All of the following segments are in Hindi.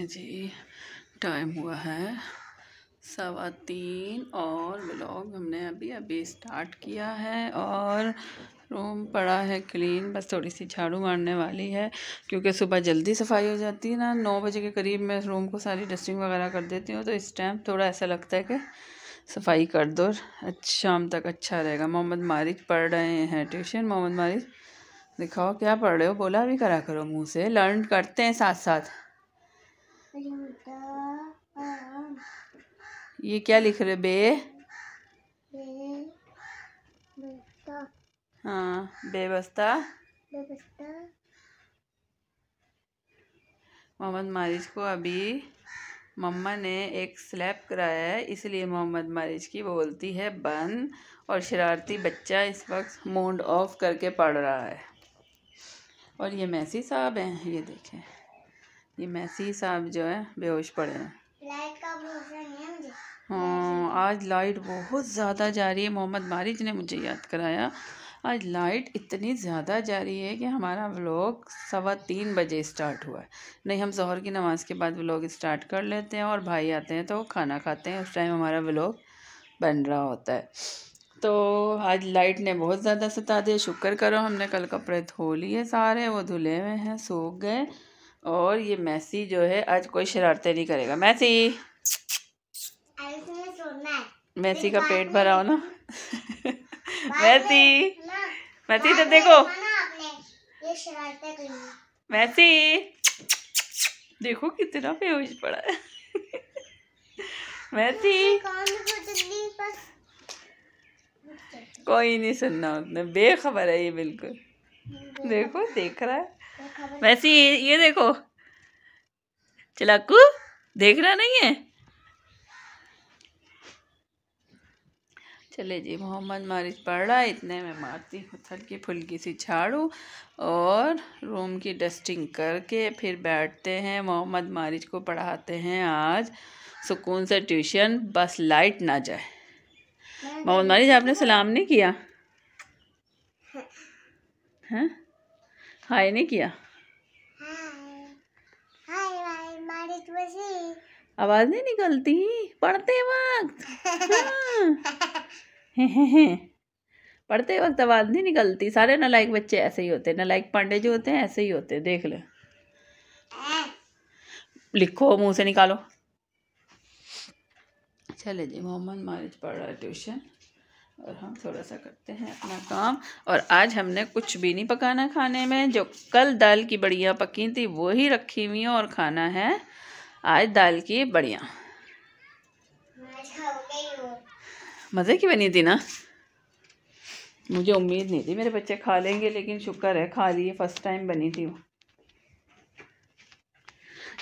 देखें जी टाइम हुआ है सवा तीन और ब्लॉग हमने अभी अभी स्टार्ट किया है और रूम पड़ा है क्लीन बस थोड़ी सी झाड़ू मारने वाली है क्योंकि सुबह जल्दी सफाई हो जाती है ना नौ बजे के करीब मैं रूम को सारी डस्टिंग वगैरह कर देती हूँ तो इस टाइम थोड़ा ऐसा लगता है कि सफाई कर दो शाम तक अच्छा रहेगा मोहम्मद मारिक पढ़ रहे हैं ट्यूशन मोहम्मद मारिक दिखाओ क्या पढ़ रहे हो बोला अभी करा करो मुँह से लर्न करते हैं साथ साथ ये क्या लिख रहे बे हाँ बेबस्ता मोहम्मद मारिज को अभी मम्मा ने एक स्लैप कराया है इसलिए मोहम्मद मारिज की बोलती है बंद और शरारती बच्चा इस वक्त मूड ऑफ करके पढ़ रहा है और ये मैसी साहब हैं ये देखें ये मैसी साहब जो है बेहोश पड़े हैं हाँ आज लाइट बहुत ज़्यादा जा रही है मोहम्मद मारिज ने मुझे याद कराया आज लाइट इतनी ज़्यादा जा रही है कि हमारा व्लॉग सवा तीन बजे स्टार्ट हुआ है नहीं हम जहर की नमाज़ के बाद व्लॉग स्टार्ट कर लेते हैं और भाई आते हैं तो खाना खाते हैं उस टाइम हमारा व्लॉग बन रहा होता है तो आज लाइट ने बहुत ज़्यादा सता दिया शुक्र करो हमने कल कपड़े धो लिए सारे वो धुले हुए हैं सूख गए और ये मैसी जो है आज कोई शरारतें नहीं करेगा मैसी मैसी का पेट भरा हो ना मैसी मैसी तो देखो मैसी देखो कितना बेहोश पड़ा है मैसी कोई नहीं सुनना उसने बेखबर है ये बिल्कुल देखो देख रहा है वैसे ये ये देखो चलाकू देख रहा नहीं है चले जी मोहम्मद मारिज पढ़ रहा है इतने में मारती हूँ हल्की फुल्की सी झाड़ू और रूम की डस्टिंग करके फिर बैठते हैं मोहम्मद मारिज को पढ़ाते हैं आज सुकून से ट्यूशन बस लाइट ना जाए मोहम्मद मारिज आपने सलाम नहीं किया हैं हाँ। हाँ? हाय नहीं किया आवाज नहीं निकलती पढ़ते वक्त हाँ। पढ़ते वक्त आवाज नहीं निकलती सारे नलायक बच्चे ऐसे ही होते नलायक पांडे जो होते हैं ऐसे ही होते देख लो लिखो मुंह से निकालो चले जी मोहम्मद मारिज पढ़ रहा है ट्यूशन और हम थोड़ा सा करते हैं अपना काम और आज हमने कुछ भी नहीं पकाना खाने में जो कल दाल की बढ़िया पकी थी वो ही रखी हुई और खाना है आज दाल की बढ़िया मज़े की बनी थी ना मुझे उम्मीद नहीं थी मेरे बच्चे खा लेंगे लेकिन शुक्र है खा लिए फर्स्ट टाइम बनी थी वो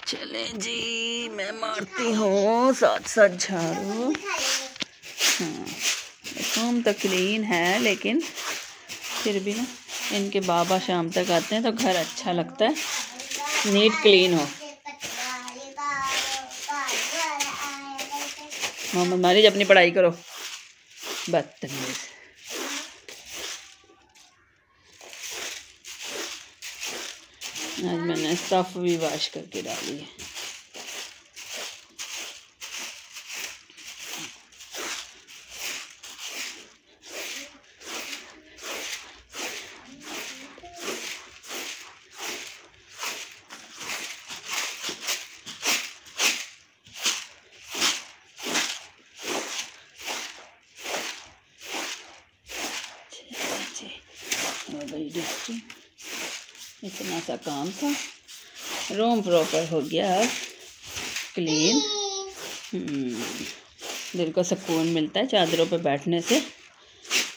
चले जी मैं मारती हूँ साथ साथ झाड़ू हाँ शाम तो क्लीन है लेकिन फिर भी ना इनके बाबा शाम तक आते हैं तो घर अच्छा लगता है नीट क्लीन हो मोहम्मद मारिज अपनी पढ़ाई करो बदतमीज आज मैंने स्टफ भी वाश करके डाली है डबल डिस्टिंग इतना सा काम था रूम प्रॉपर हो गया अब क्लीन हम्म। दिल को सुकून मिलता है चादरों पे बैठने से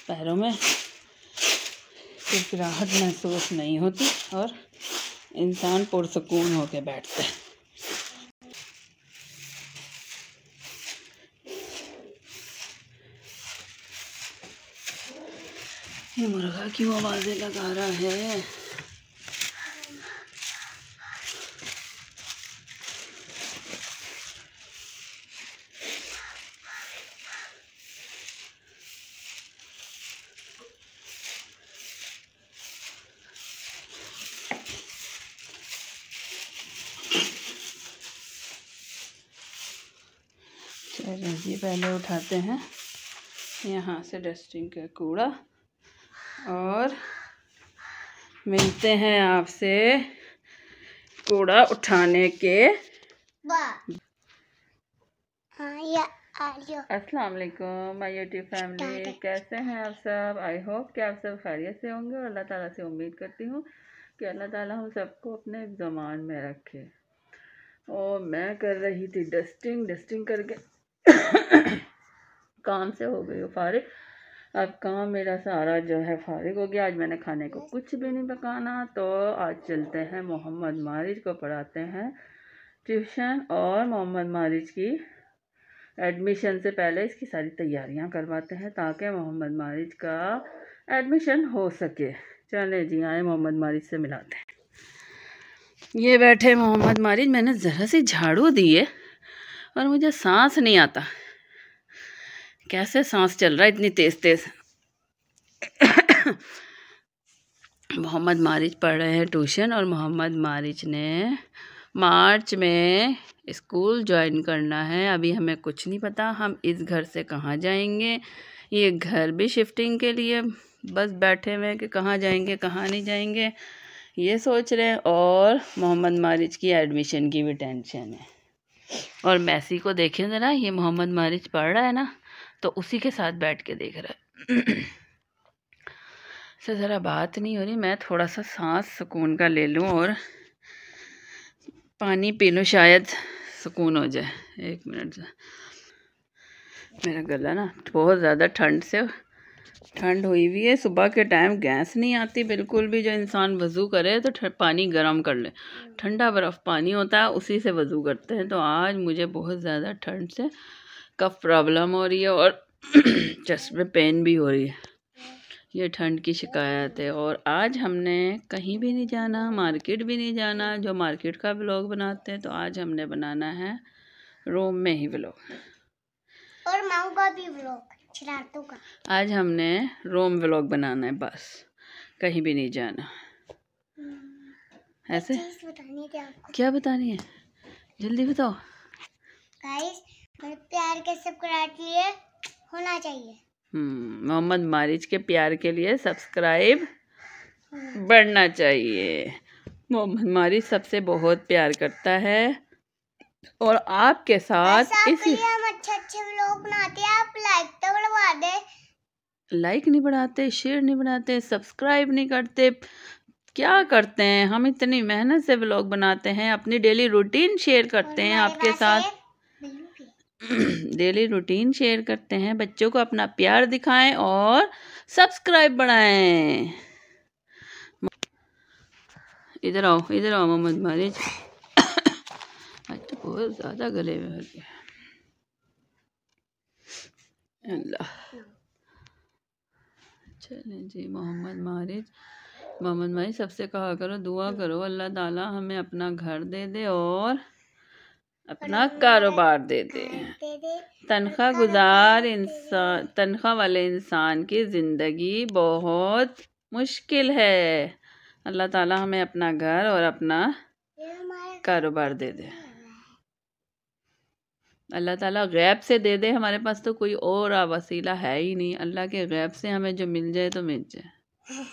पैरों में राहत महसूस नहीं होती और इंसान पुरसकून होकर बैठता है ये मुर्गा क्यों आवाज़ें लगा रहा है चलिए पहले उठाते हैं यहाँ से डस्टिंग का कूड़ा और मिलते हैं आपसे कूड़ा उठाने के अस्सलाम वालेकुम माय यूट्यूब फैमिली कैसे हैं आप सब आई होप कि आप सब खैरियत से होंगे और अल्लाह ताला से उम्मीद करती हूँ कि अल्लाह ताला हम सबको अपने जमान में रखे और मैं कर रही थी डस्टिंग डस्टिंग करके काम से हो गई फारिग अब काम मेरा सारा जो है फारिग हो गया आज मैंने खाने को कुछ भी नहीं पकाना तो आज चलते हैं मोहम्मद मारिज को पढ़ाते हैं ट्यूशन और मोहम्मद मारिज की एडमिशन से पहले इसकी सारी तैयारियां करवाते हैं ताकि मोहम्मद मारिज का एडमिशन हो सके चले जी आए मोहम्मद मारिज से मिलाते हैं ये बैठे मोहम्मद मारिज मैंने ज़रा सी झाड़ू दिए और मुझे सांस नहीं आता कैसे सांस चल रहा है इतनी तेज़ तेज़ मोहम्मद मारिच पढ़ रहे हैं ट्यूशन और मोहम्मद मारिच ने मार्च में स्कूल ज्वाइन करना है अभी हमें कुछ नहीं पता हम इस घर से कहाँ जाएंगे ये घर भी शिफ्टिंग के लिए बस बैठे हुए हैं कि कहाँ जाएंगे कहाँ नहीं जाएंगे ये सोच रहे हैं और मोहम्मद मारिज की एडमिशन की भी टेंशन है और मैसी को देखें ज़रा ये मोहम्मद मारिज पढ़ रहा है ना तो उसी के साथ बैठ के देख रहा है सर ज़रा बात नहीं हो रही मैं थोड़ा सा सांस सुकून का ले लूँ और पानी पी लूँ शायद सुकून हो जाए एक मिनट मेरा गला ना बहुत ज़्यादा ठंड से ठंड हुई हुई है सुबह के टाइम गैस नहीं आती बिल्कुल भी जो इंसान वज़ू करे तो पानी गर्म कर ले ठंडा बर्फ़ पानी होता है उसी से वज़ू करते हैं तो आज मुझे बहुत ज़्यादा ठंड से कफ प्रॉब्लम हो रही है और में पेन भी हो रही है ये ठंड की शिकायत है और आज हमने कहीं भी नहीं जाना मार्केट भी नहीं जाना जो मार्केट का ब्लॉग बनाते हैं तो आज हमने बनाना है रूम में ही ब्लॉग और माऊ का भी ब्लॉग का आज हमने रूम ब्लॉग बनाना है बस कहीं भी नहीं जाना हम्म। ऐसे बतानी क्या बतानी है जल्दी बताओ गाइस प्यार के सब्सक्राइब लिए होना चाहिए हम्म, मोहम्मद मारिज के प्यार के लिए सब्सक्राइब बढ़ना चाहिए मोहम्मद मारिज सबसे बहुत प्यार करता है और आपके साथ इस हम अच्छे अच्छे व्लॉग बनाते हैं आप लाइक तो बढ़वा दे लाइक नहीं बढ़ाते शेयर नहीं बढ़ाते सब्सक्राइब नहीं करते क्या करते हैं हम इतनी मेहनत से व्लॉग बनाते हैं अपनी डेली रूटीन शेयर करते हैं आपके साथ डेली रूटीन शेयर करते हैं बच्चों को अपना प्यार दिखाएं और सब्सक्राइब बढ़ाएं इधर आओ इधर आओ मोहम्मद मारिज आज तो बहुत ज़्यादा गले में भर गया अल्लाह चलें जी मोहम्मद मारिज मोहम्मद मारिज सबसे कहा करो दुआ करो अल्लाह ताला हमें अपना घर दे दे और अपना कारोबार दे दे तनख्वाह गुजार इंसान तनख्वाह वाले इंसान की ज़िंदगी बहुत मुश्किल है अल्लाह ताला हमें अपना घर और अपना कारोबार दे दे अल्लाह ताला गैब से दे दे हमारे पास तो कोई और वसीला है ही नहीं अल्लाह के गैब से हमें जो मिल जाए तो मिल जाए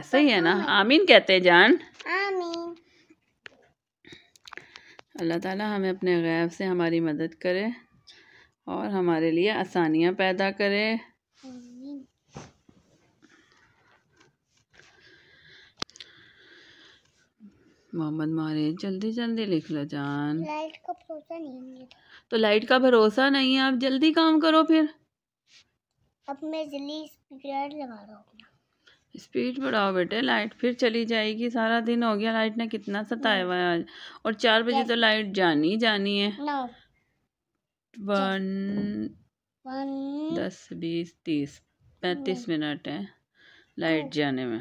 ऐसा ही है ना आमीन कहते हैं जान आमीन अल्लाह ताला हमें अपने गैब से हमारी मदद करे और हमारे लिए आसानियाँ पैदा करे मोहम्मद मारे जल्दी जल्दी लिख लो जान लाइट का भरोसा नहीं तो लाइट का भरोसा नहीं है आप जल्दी काम करो फिर अब मैं जल्दी स्पीकर लगा रहा हूँ स्पीड बढ़ाओ बेटे लाइट फिर चली जाएगी सारा दिन हो गया लाइट ने कितना सताया हुआ है आज और चार बजे तो लाइट जानी जानी है वन दस बीस तीस पैंतीस मिनट है लाइट जाने में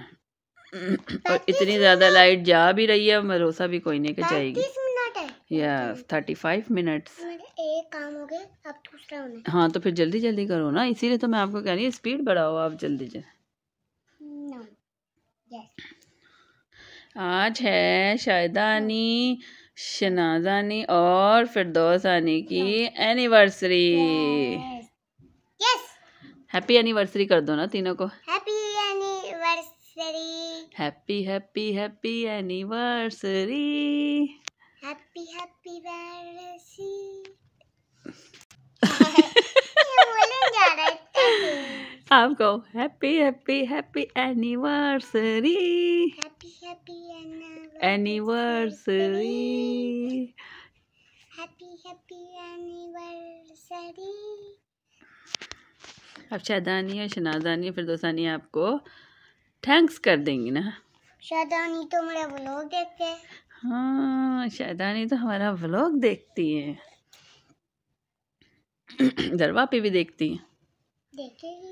और इतनी ज़्यादा लाइट जा भी रही है भरोसा भी कोई नहीं कर जाएगी यस थर्टी फाइव मिनट्स एक काम हो हाँ तो फिर जल्दी जल्दी करो ना इसीलिए तो मैं आपको कह रही हूँ स्पीड बढ़ाओ आप जल्दी जल्दी आज है शायदानी शनाजानी और फिरदौसानी की एनिवर्सरी हैप्पी एनिवर्सरी कर दो ना तीनों को happy anniversary happy happy happy anniversary happy happy anniversary आपको happy happy happy anniversary anniversary अब शादानी और शनादानी फिर दोस्तानी आपको थैंक्स कर देंगी ना शादानी तो मेरा व्लॉग देखते हैं हाँ शादानी तो हमारा व्लॉग देखती है दरवा पे भी देखती है देखेगी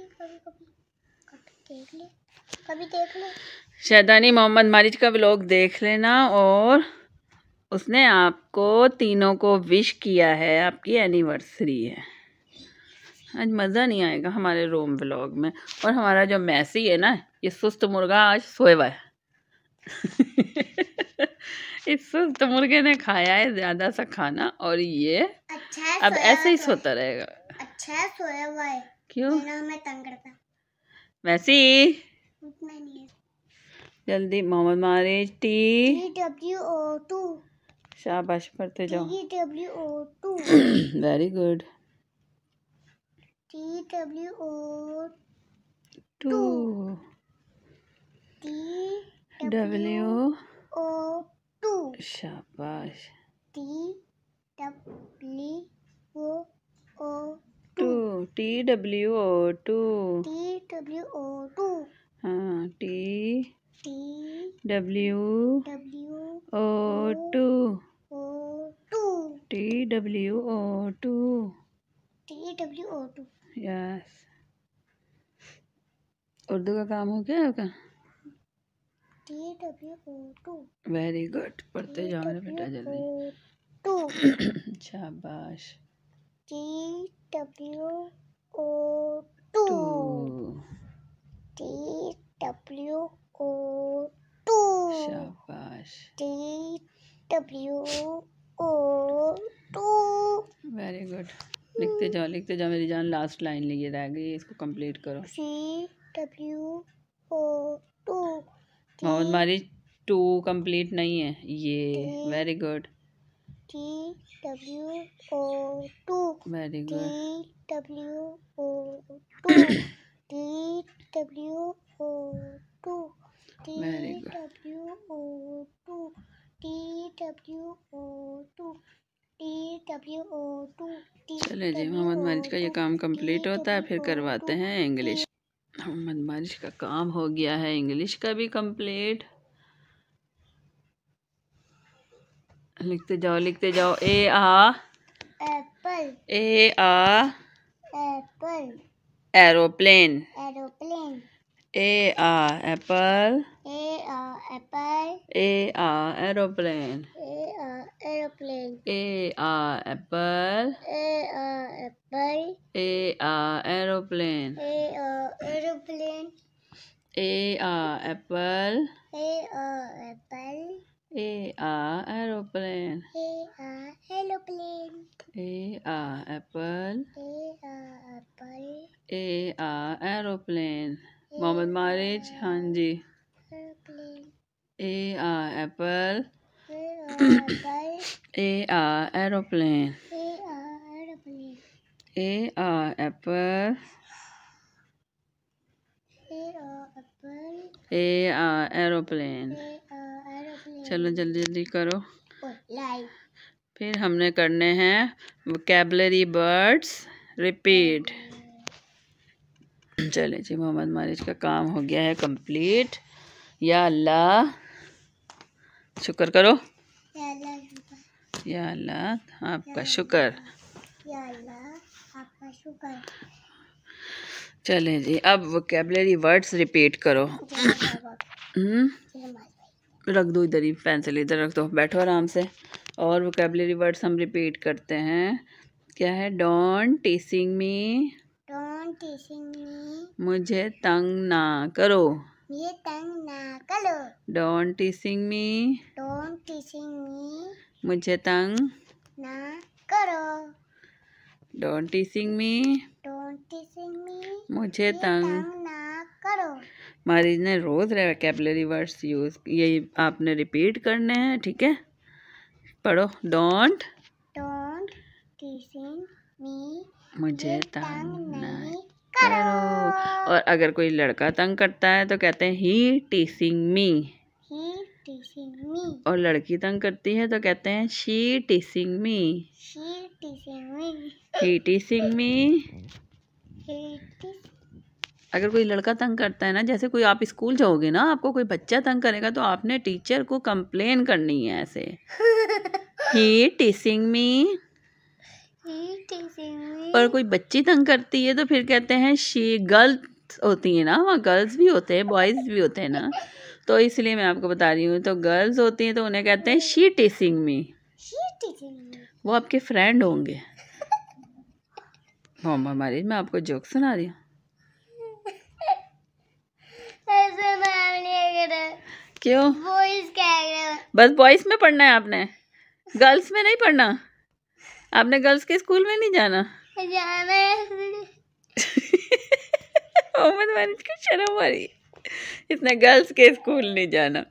कभी देख ले शैदानी मोहम्मद मारिज का व्लॉग देख लेना और उसने आपको तीनों को विश किया है आपकी एनिवर्सरी है आज मज़ा नहीं आएगा हमारे रोम व्लॉग में और हमारा जो मैसी है ना ये सुस्त मुर्गा आज सोए हुआ है इस सुस्त मुर्गे ने खाया है ज़्यादा सा खाना और ये अच्छा अब ऐसे ही सोता रहेगा अच्छा सोया हुआ है क्यों वैसे जल्दी मोहम्मद मारे टी डब्ल्यू ओ टू शाबाश पढ़ते जाओ T W O two very good T W O two T W O two शाबाश T W O two two T W O two T W O two हाँ T T W W O two O two T W O two T W O two yes Urdu का काम हो गया आपका T W O two very good पढ़ते जाओ मेरे बेटा जल्दी शाबाश T W O two T W O two शाबाश. T W O two. Very good. लिखते जाओ लिखते जाओ मेरी जान लास्ट लाइन लिए रह गई इसको कंप्लीट करो C W O two Mohammad Mari two complete नहीं है ये very good T W O two very good T W O two T W O two T W O two T W O two चले जी मोहम्मद मारिज का ये काम कंप्लीट होता है फिर करवाते हैं इंग्लिश मोहम्मद मारिज का काम हो गया है इंग्लिश का भी कंप्लीट लिखते जाओ लिखते जाओ A a apple A a apple aeroplane aeroplane A a apple A a apple A a aeroplane A a aeroplane A a apple A a apple A a aeroplane A a aeroplane A a apple A a apple A a aeroplane. A a aeroplane. A a apple. A a apple. A a aeroplane. Hanji. Mohammad Mariz हाँ जी A aeroplane. A a aeroplane A a apple A aeroplane. चलो जल्दी जल्दी करो फिर हमने करने हैं वोकेबलरी वर्ड्स रिपीट चले जी मोहम्मद मारिज का काम हो गया है कंप्लीट या अल्लाह शुक्र करो या अल्लाह आपका शुक्र चले जी अब वोकेबलरी वर्ड्स रिपीट करो हम्म रख दो इधर ही पेंसिल इधर रख दो बैठो आराम से और वोकेबलरी वर्ड्स हम रिपीट करते हैं क्या है don't teasing me don't teasing me मुझे तंग ना करो मुझे तंग ना करो don't teasing me don't teasing me मुझे तंग ना करो don't teasing me don't teasing me मुझे तंग करो ने रोज़ वेकेबलरी वर्ड्स यूज़ ये आपने रिपीट करने हैं ठीक है पढ़ो डोंट डोंट मी मुझे तंग करो और अगर कोई लड़का तंग करता है तो कहते हैं ही टीसिंग मी मी और लड़की तंग करती है तो कहते हैं she teasing me she teasing me he teasing me अगर कोई लड़का तंग करता है ना जैसे कोई आप स्कूल जाओगे ना आपको कोई बच्चा तंग करेगा तो आपने टीचर को कंप्लेन करनी है ऐसे ही टीसिंग मी और कोई बच्ची तंग करती है तो फिर कहते हैं शी गर्ल्स होती है ना वहाँ गर्ल्स भी होते हैं बॉयज़ भी होते हैं ना तो इसलिए मैं आपको बता रही हूँ तो गर्ल्स होती हैं तो उन्हें कहते हैं शी टीसिंग मी वो आपके फ्रेंड होंगे मोहम्मद मारिज मैं आपको जोक सुना रही हूँ क्यों बॉयज बस बॉयज में पढ़ना है आपने गर्ल्स में नहीं पढ़ना आपने गर्ल्स के स्कूल में नहीं जाना जाना है की शर्म आ रही इतने गर्ल्स के स्कूल नहीं जाना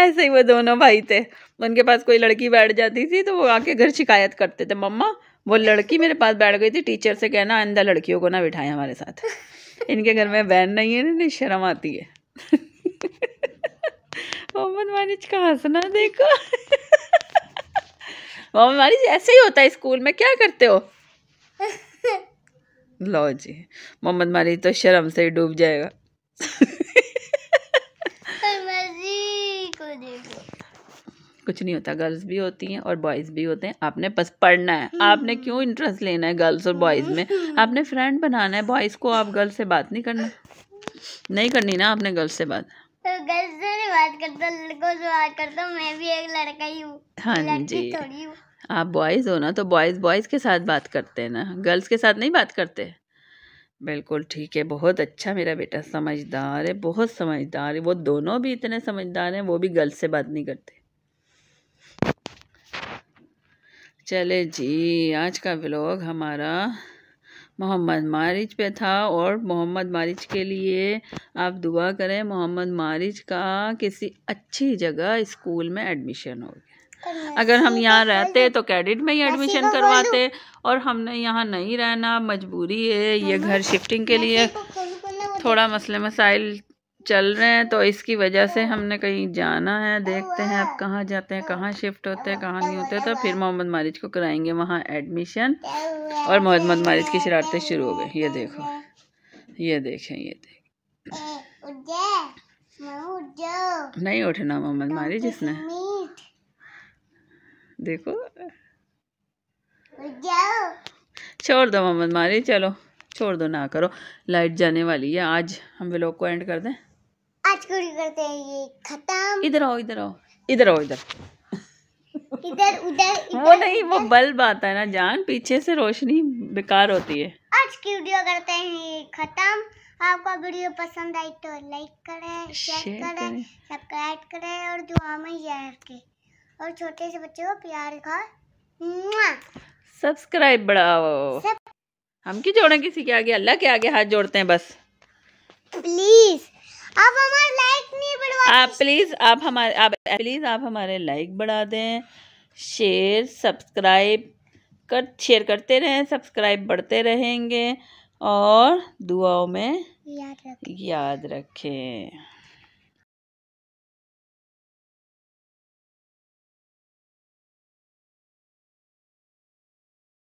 ऐसे ही वो दोनों भाई थे उनके पास कोई लड़की बैठ जाती थी तो वो आके घर शिकायत करते थे मम्मा वो लड़की मेरे पास बैठ गई थी टीचर से कहना आंदा लड़कियों को ना बिठाए हमारे साथ इनके घर में बहन नहीं है ना शर्म आती है मोहम्मद मानिज का हंसना देखो मोहम्मद मानिज ऐसे ही होता है स्कूल में क्या करते हो लो जी मोहम्मद मानिज तो शर्म से ही डूब जाएगा देखो कुछ नहीं होता गर्ल्स भी होती हैं और बॉयज़ भी होते हैं आपने बस पढ़ना है आपने हम्म। क्यों इंटरेस्ट लेना है गर्ल्स और बॉयज़ में हम्म। आपने फ्रेंड बनाना है बॉयज़ को आप गर्ल्स से बात नहीं करना नहीं करनी ना आपने गर्ल्स से बात तो गर्ल्स से नहीं बात करता लड़कों से बात करता मैं भी एक लड़का ही हूँ हाँ जी आप बॉयज़ हो ना तो बॉयज़ बॉयज़ के साथ बात करते हैं ना गर्ल्स के साथ नहीं बात करते बिल्कुल ठीक है बहुत अच्छा मेरा बेटा समझदार है बहुत समझदार है वो दोनों भी इतने समझदार हैं वो भी गर्ल्स से बात नहीं करते चले जी आज का ब्लॉग हमारा मोहम्मद मारिज पे था और मोहम्मद मारिज के लिए आप दुआ करें मोहम्मद मारिज का किसी अच्छी जगह स्कूल में एडमिशन हो गया अगर हम यहाँ रहते तो कैडेट में ही एडमिशन करवाते और हमने यहाँ नहीं रहना मजबूरी है ये घर शिफ्टिंग के लिए थोड़ा मसले मसाइल चल रहे हैं तो इसकी वजह से हमने कहीं जाना है देखते हैं अब कहाँ जाते हैं कहाँ शिफ्ट होते हैं कहाँ नहीं होते तो फिर मोहम्मद मारिज को कराएंगे वहाँ एडमिशन और मोहम्मद मारिज की शरारतें शुरू हो गई ये देखो ये देखें ये देखें नहीं उठना मोहम्मद मारिज इसने देखो छोड़ दो मोहम्मद मारी चलो छोड़ दो ना करो लाइट जाने वाली है आज हम लोग को एंड कर दें आज पूरी करते हैं ये खत्म इधर आओ इधर आओ इधर आओ इधर इधर उधर वो नहीं वो बल्ब आता है ना जान पीछे से रोशनी बेकार होती है आज की वीडियो करते हैं ये खत्म आपका वीडियो पसंद आई तो लाइक करें शेयर करें सब्सक्राइब करें और दुआ में याद रखें और छोटे से बच्चे को प्यार का सब्सक्राइब बढ़ाओ सब... हम क्यों जोड़े किसी के आगे अल्लाह के आगे हाथ जोड़ते हैं बस प्लीज़ आप हमारे लाइक नहीं बढ़वा आप प्लीज़ आप हमारे आप प्लीज़ आप हमारे लाइक बढ़ा दें शेयर सब्सक्राइब कर शेयर करते रहें सब्सक्राइब बढ़ते रहेंगे और दुआओं में याद रखें, याद रखें।